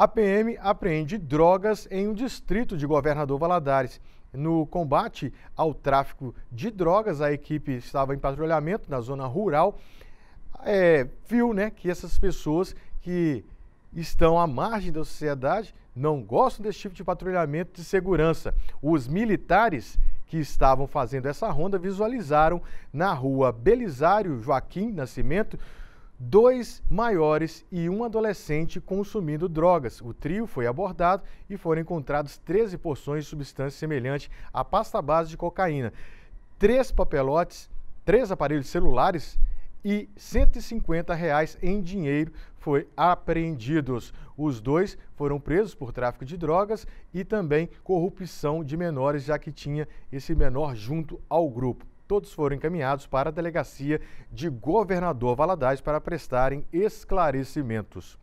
A PM apreende drogas em um distrito de Governador Valadares. No combate ao tráfico de drogas, a equipe estava em patrulhamento na zona rural. É, viu né, que essas pessoas que estão à margem da sociedade não gostam desse tipo de patrulhamento de segurança. Os militares que estavam fazendo essa ronda visualizaram na rua Belisário Joaquim Nascimento dois maiores e um adolescente consumindo drogas. O trio foi abordado e foram encontrados 13 porções de substância semelhante à pasta base de cocaína, três papelotes, três aparelhos celulares e 150 reais em dinheiro foi apreendidos. Os dois foram presos por tráfico de drogas e também corrupção de menores, já que tinha esse menor junto ao grupo todos foram encaminhados para a delegacia de Governador Valadares para prestarem esclarecimentos.